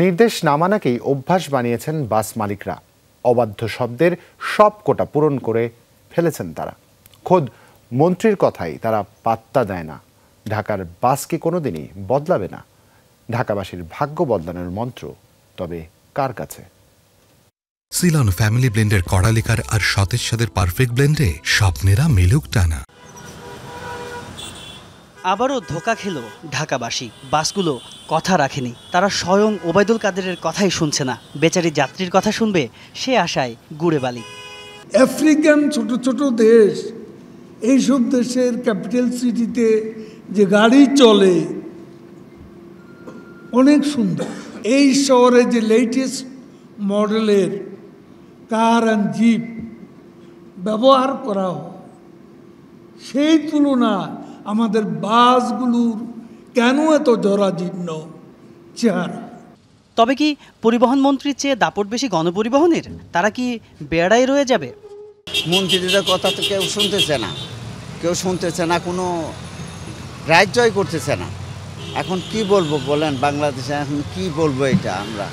নির্দেশ না মানাকেই অভ্যাস বানিয়েছেন বাস মালিকরা অবাধ্য শব্দের সব কোটা পূরণ করে ফেলেছেন তারা খোদ মন্ত্রীর কথাই তারা পাত্তা দেয় না ঢাকার বাসকে কোনোদিনই বদলাবে না ঢাকাবাসীর ভাগ্য বদলানোর মন্ত্র তবে কার কাছে সিলন ফ্যামিলি ব্লেন্ডের কড়ালিকার আর সতেজ সাদের পারফেক্ট ব্লেন্ডে স্বপ্নেরা মিলুক টানা আবারও ধোকা খেল ঢাকাবাসী বাসগুলো কথা রাখেনি তারা স্বয়ং ওবায়দুল কাদেরের কথাই শুনছে না বেচারি যাত্রীর কথা শুনবে সে আশায় গুড়ে বালি আফ্রিকান ছোট ছোট দেশ এইসব দেশের ক্যাপিটাল সিটিতে যে গাড়ি চলে অনেক সুন্দর এই শহরে যে লেটেস্ট মডেলের কার অ্যান্ড জিপ ব্যবহার করা হয় সেই তুলনায় আমাদের বাসগুলোর কেন এত জরাজীর্ণ চেহারা তবে কি পরিবহন মন্ত্রীর চেয়ে দাপট বেশি গণপরিবহনের তারা কি বেড়ায় রয়ে যাবে মন্ত্রীদের কথা তো কেউ শুনতেছে না কেউ শুনতেছে না কোনো রাজ্যই করতেছে না এখন কি বলবো বলেন বাংলাদেশে এখন কি বলবো এটা আমরা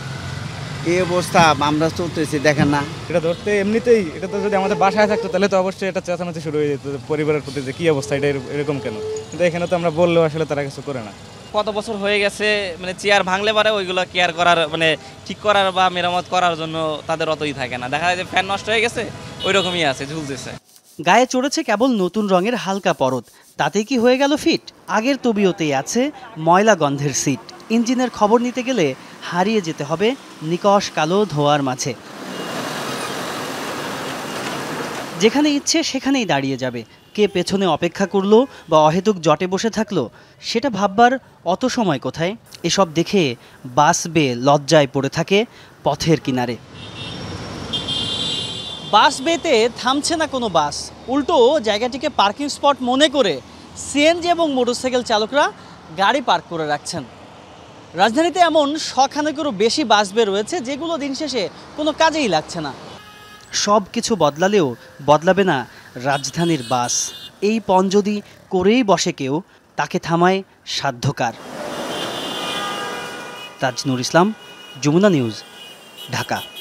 এই অবস্থা আমরা চলতেছি দেখেন না এটা ধরতে এমনিতেই এটা তো যদি আমাদের বাসায় থাকতো তাহলে তো অবশ্যই এটা চেঁচানোতে শুরু হয়ে যেত পরিবারের প্রতি যে কী অবস্থা এটা এরকম কেন কিন্তু এখানে তো আমরা বললেও আসলে তারা কিছু করে না কত বছর হয়ে গেছে মানে চেয়ার ভাঙলে পারে ওইগুলো কেয়ার করার মানে ঠিক করার বা মেরামত করার জন্য তাদের অতই থাকে না দেখা যায় যে ফ্যান নষ্ট হয়ে গেছে ওই রকমই আছে ঝুলতেছে গায়ে চড়েছে কেবল নতুন রঙের হালকা পরত তাতে কি হয়ে গেল ফিট আগের তবিয়তেই আছে ময়লা গন্ধের সিট ইঞ্জিনের খবর নিতে গেলে হারিয়ে যেতে হবে নিকশ কালো ধোয়ার মাঝে যেখানে ইচ্ছে সেখানেই দাঁড়িয়ে যাবে কে পেছনে অপেক্ষা করলো বা অহেতুক জটে বসে থাকলো সেটা ভাববার অত সময় কোথায় এসব দেখে বাস বেয়ে লজ্জায় পড়ে থাকে পথের কিনারে বাস বেতে থামছে না কোনো বাস উল্টো জায়গাটিকে পার্কিং স্পট মনে করে সিএনজি এবং মোটরসাইকেল চালকরা গাড়ি পার্ক করে রাখছেন রাজধানীতে এমন শখানেকেরও বেশি বাস রয়েছে যেগুলো দিন শেষে কোনো কাজেই লাগছে না সব কিছু বদলালেও বদলাবে না রাজধানীর বাস এই পণ যদি করেই বসে কেউ তাকে থামায় সাধ্যকার তাজনুর ইসলাম যমুনা নিউজ ঢাকা